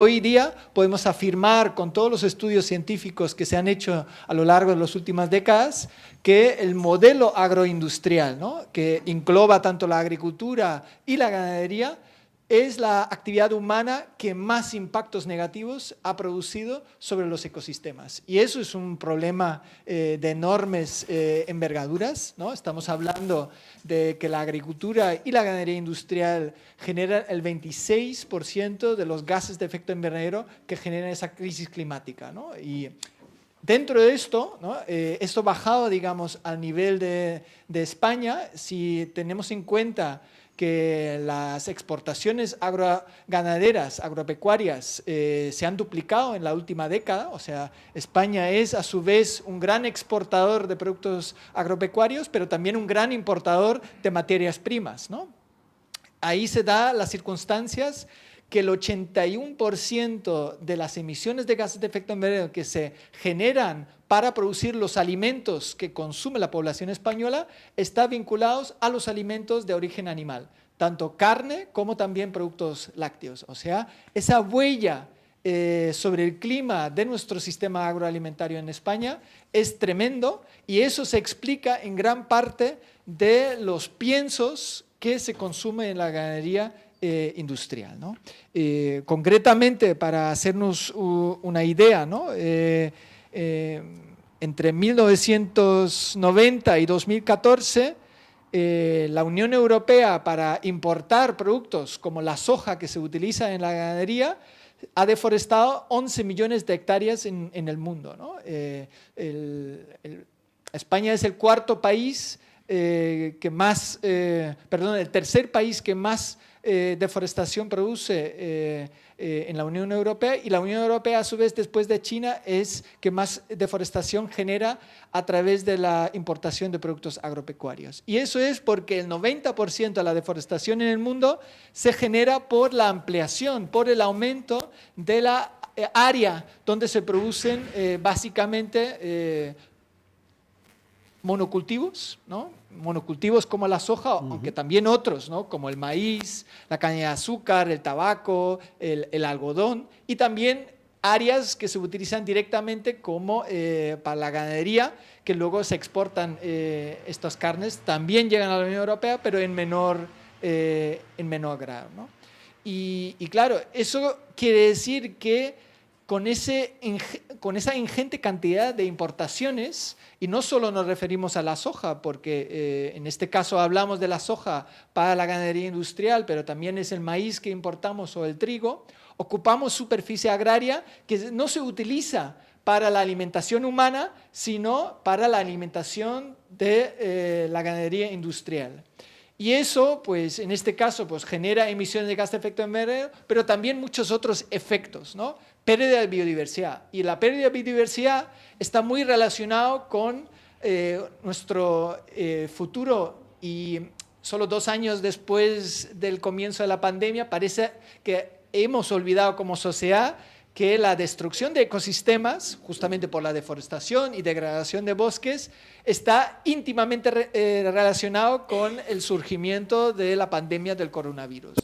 Hoy día podemos afirmar con todos los estudios científicos que se han hecho a lo largo de las últimas décadas que el modelo agroindustrial, que engloba tanto la agricultura y la ganadería, es la actividad humana que más impactos negativos ha producido sobre los ecosistemas. Y eso es un problema eh, de enormes eh, envergaduras. ¿no? Estamos hablando de que la agricultura y la ganadería industrial generan el 26% de los gases de efecto invernadero que generan esa crisis climática. ¿no? Y Dentro de esto, ¿no? Eh, esto bajado, digamos, al nivel de, de España, si tenemos en cuenta que las exportaciones agroganaderas, agropecuarias, eh, se han duplicado en la última década. O sea, España es a su vez un gran exportador de productos agropecuarios, pero también un gran importador de materias primas. ¿no? Ahí se da las circunstancias que el 81% de las emisiones de gases de efecto invernadero que se generan para producir los alimentos que consume la población española está vinculados a los alimentos de origen animal, tanto carne como también productos lácteos. O sea, esa huella eh, sobre el clima de nuestro sistema agroalimentario en España es tremendo y eso se explica en gran parte de los piensos que se consume en la ganadería eh, industrial. Eh, concretamente, para hacernos una idea, eh, entre 1990 y 2014, la Unión Europea para importar productos como la soja que se utiliza en la ganadería ha deforestado 11 millones de hectáreas en, el mundo. España es el cuarto país eh, que más, eh, perdón, el tercer país que más eh, deforestación produce en la Unión Europea y la Unión Europea a su vez después de China es que más deforestación genera a través de la importación de productos agropecuarios. Y eso es porque el 90% de la deforestación en el mundo se genera por la ampliación, por el aumento de la área donde se producen básicamente monocultivos, ¿no? Monocultivos como la soja, aunque también otros, Como el maíz, la caña de azúcar, el tabaco, el, algodón y también áreas que se utilizan directamente como eh, para la ganadería, que luego se exportan eh, estas carnes, también llegan a la Unión Europea, pero en menor, eh, en menor grado, y claro, eso quiere decir que con, ese, con esa ingente cantidad de importaciones, y no solo nos referimos a la soja, porque eh, en este caso hablamos de la soja para la ganadería industrial, pero también es el maíz que importamos o el trigo, ocupamos superficie agraria que no se utiliza para la alimentación humana, sino para la alimentación de eh, la ganadería industrial. Y eso, pues en este caso, pues genera emisiones de gas de efecto invernadero, pero también muchos otros efectos, ¿no? Pérdida de biodiversidad. Y la pérdida de biodiversidad está muy relacionado con eh, nuestro eh, futuro y solo dos años después del comienzo de la pandemia parece que hemos olvidado como sociedad que la destrucción de ecosistemas, justamente por la deforestación y degradación de bosques, está íntimamente eh, relacionado con el surgimiento de la pandemia del coronavirus.